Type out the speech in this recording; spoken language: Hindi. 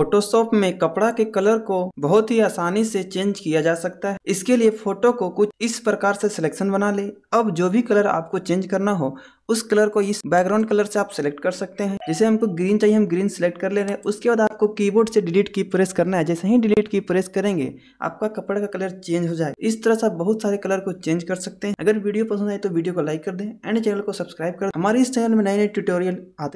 फोटोशॉप में कपड़ा के कलर को बहुत ही आसानी से चेंज किया जा सकता है इसके लिए फोटो को कुछ इस प्रकार से सिलेक्शन बना ले अब जो भी कलर आपको चेंज करना हो उस कलर को इस बैकग्राउंड कलर से आप सिलेक्ट कर सकते हैं जैसे हमको ग्रीन चाहिए हम ग्रीन सिलेक्ट कर ले रहे हैं उसके बाद आपको कीबोर्ड से डिलीट की प्रेस करना है जैसे ही डिलीट की प्रेस करेंगे आपका कपड़े का कलर चेंज हो जाए इस तरह से आप बहुत सारे कलर को चेंज कर सकते हैं अगर वीडियो पसंद आए तो वीडियो को लाइक कर दें एंड चैनल को सब्सक्राइब कर हमारे इस चैनल में नए नए ट्यूटोरियल आते